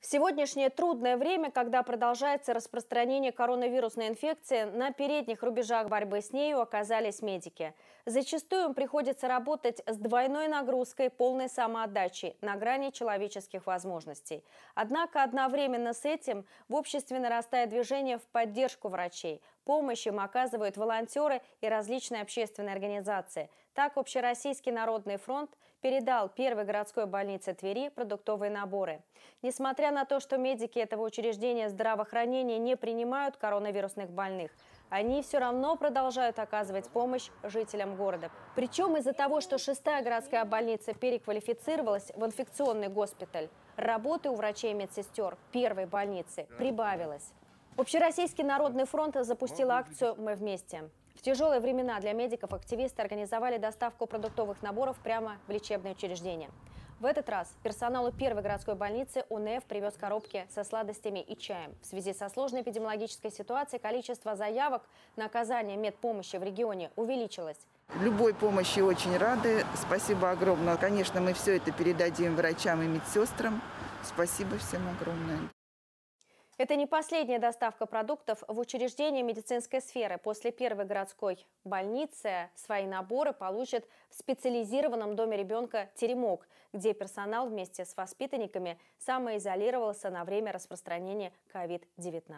В сегодняшнее трудное время, когда продолжается распространение коронавирусной инфекции, на передних рубежах борьбы с нею оказались медики. Зачастую им приходится работать с двойной нагрузкой, полной самоотдачей, на грани человеческих возможностей. Однако одновременно с этим в обществе нарастает движение в поддержку врачей, Помощь им оказывают волонтеры и различные общественные организации. Так, Общероссийский народный фронт передал первой городской больнице Твери продуктовые наборы. Несмотря на то, что медики этого учреждения здравоохранения не принимают коронавирусных больных, они все равно продолжают оказывать помощь жителям города. Причем из-за того, что шестая городская больница переквалифицировалась в инфекционный госпиталь, работы у врачей и медсестер первой больницы прибавилось. Общероссийский народный фронт запустил акцию «Мы вместе». В тяжелые времена для медиков активисты организовали доставку продуктовых наборов прямо в лечебные учреждения. В этот раз персоналу первой городской больницы УНФ привез коробки со сладостями и чаем. В связи со сложной эпидемиологической ситуацией количество заявок на оказание медпомощи в регионе увеличилось. Любой помощи очень рады. Спасибо огромное. Конечно, мы все это передадим врачам и медсестрам. Спасибо всем огромное. Это не последняя доставка продуктов в учреждения медицинской сферы. После первой городской больницы свои наборы получат в специализированном доме ребенка «Теремок», где персонал вместе с воспитанниками самоизолировался на время распространения COVID-19.